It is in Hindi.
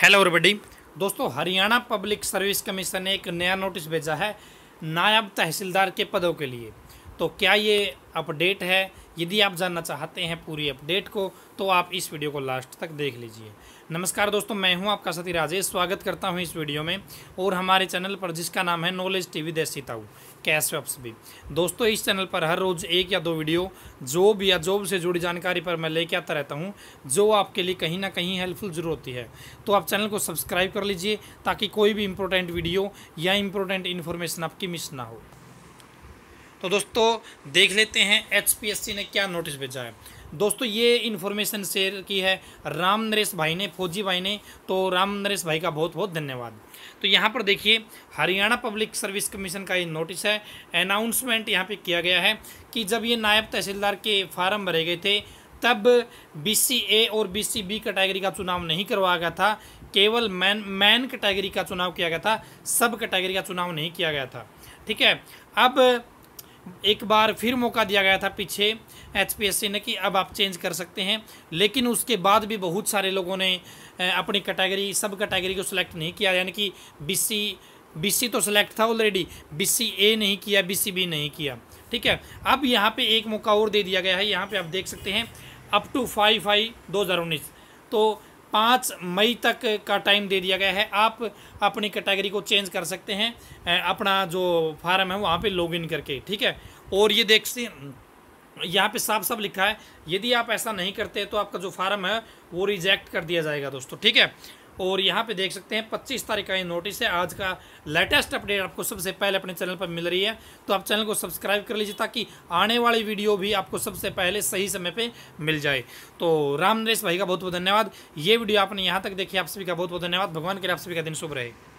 हेलो एवरीबॉडी दोस्तों हरियाणा पब्लिक सर्विस कमीशन ने एक नया नोटिस भेजा है नायब तहसीलदार के पदों के लिए तो क्या ये अपडेट है यदि आप जानना चाहते हैं पूरी अपडेट को तो आप इस वीडियो को लास्ट तक देख लीजिए नमस्कार दोस्तों मैं हूं आपका साथी राजेश स्वागत करता हूं इस वीडियो में और हमारे चैनल पर जिसका नाम है नॉलेज टीवी वी ताऊ कैश वेप्स भी दोस्तों इस चैनल पर हर रोज़ एक या दो वीडियो जॉब या जॉब से जुड़ी जानकारी पर मैं लेके आता रहता हूँ जो आपके लिए कहीं ना कहीं हेल्पफुल जरूर होती है तो आप चैनल को सब्सक्राइब कर लीजिए ताकि कोई भी इंपॉर्टेंट वीडियो या इंपॉर्टेंट इन्फॉर्मेशन आपकी मिस ना हो तो दोस्तों देख लेते हैं एचपीएससी ने क्या नोटिस भेजा है दोस्तों ये इन्फॉर्मेशन शेयर की है राम नरेश भाई ने फौजी भाई ने तो राम नरेश भाई का बहुत बहुत धन्यवाद तो यहाँ पर देखिए हरियाणा पब्लिक सर्विस कमीशन का ये नोटिस है अनाउंसमेंट यहाँ पे किया गया है कि जब ये नायब तहसीलदार के फार्म भरे गए थे तब बी ए और बीसी बी कैटेगरी का चुनाव नहीं करवाया गया था केवल मैन मैन कैटेगरी का चुनाव किया गया था सब कैटेगरी का चुनाव नहीं किया गया था ठीक है अब एक बार फिर मौका दिया गया था पीछे एचपीएससी ने कि अब आप चेंज कर सकते हैं लेकिन उसके बाद भी बहुत सारे लोगों ने अपनी कैटेगरी सब कैटेगरी को सिलेक्ट नहीं किया यानी कि बीसी बीसी तो सिलेक्ट था ऑलरेडी बीसी ए नहीं किया बीसी बी नहीं किया ठीक है अब यहाँ पे एक मौका और दे दिया गया है यहाँ पे आप देख सकते हैं अप टू फाइव फाइव दो हज़ार उन्नीस तो पाँच मई तक का टाइम दे दिया गया है आप अपनी कैटेगरी को चेंज कर सकते हैं अपना जो फार्म है वहाँ पे लॉगिन करके ठीक है और ये देख यहाँ पे साफ साफ लिखा है यदि आप ऐसा नहीं करते तो आपका जो फार्म है वो रिजेक्ट कर दिया जाएगा दोस्तों ठीक है और यहाँ पे देख सकते हैं 25 तारीख का ये नोटिस है आज का लेटेस्ट अपडेट आपको सबसे पहले अपने चैनल पर मिल रही है तो आप चैनल को सब्सक्राइब कर लीजिए ताकि आने वाली वीडियो भी आपको सबसे पहले सही समय पर मिल जाए तो राम नरेश भाई का बहुत बहुत धन्यवाद ये वीडियो आपने यहाँ तक देखी आप सभी का बहुत बहुत धन्यवाद भगवान के लिए आप सभी का दिन शुभ रहे